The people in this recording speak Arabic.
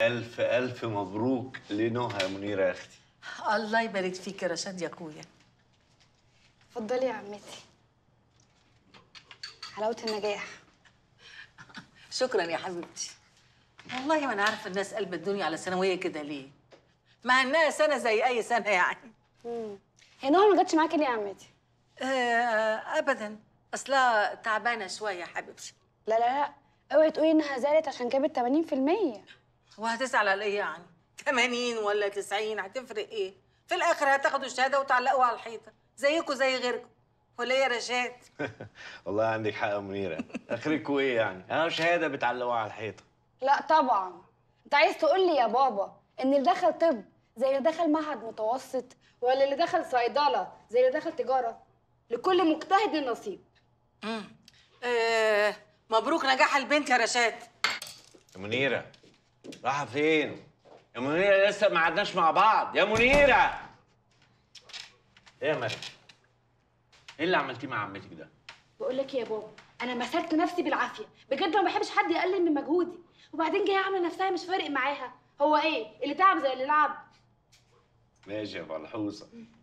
ألف ألف مبروك لنهى يا منيرة يا أختي الله يبارك فيك يا رشاد يا أخويا اتفضلي يا عمتي حلاوة النجاح شكرا يا حبيبتي والله ما أنا عارفة الناس قلب الدنيا على ثانوية كده ليه مع إنها سنة زي أي سنة يعني امم هي نهى ما جاتش معاكي ليه يا عمتي؟ آه أبدا أصلها تعبانة شوية يا حبيبتي لا لا لا اوعي تقولي إنها زعلت عشان جابت 80% وهتزعل على ايه يعني 80 ولا 90 هتفرق ايه في الاخر هتاخدوا الشهاده وتعلقوها على الحيطه زيكم زي غيركم ولا يا رشاد والله عندك حق يا منيره اخركم ايه يعني انا شهاده بتعلقوها على الحيطه لا طبعا انت عايز تقول لي يا بابا ان اللي دخل طب زي اللي دخل معهد متوسط ولا اللي دخل صيدله زي اللي دخل تجاره لكل مجتهد نصيب امم آه مبروك نجاح البنت يا رشاد منيره راحة فين؟ يا منيرة لسه ما قعدناش مع بعض، يا منيرة! إيه يا مريم؟ إيه اللي عملتيه مع عمتك ده؟ بقول لك إيه يا بابا، أنا مثلت نفسي بالعافية، بجد ما بحبش حد يقلل من مجهودي، وبعدين جاية عاملة نفسها مش فارق معاها، هو إيه؟ اللي تعب زي اللي لعب ماشي يا فلحوصة.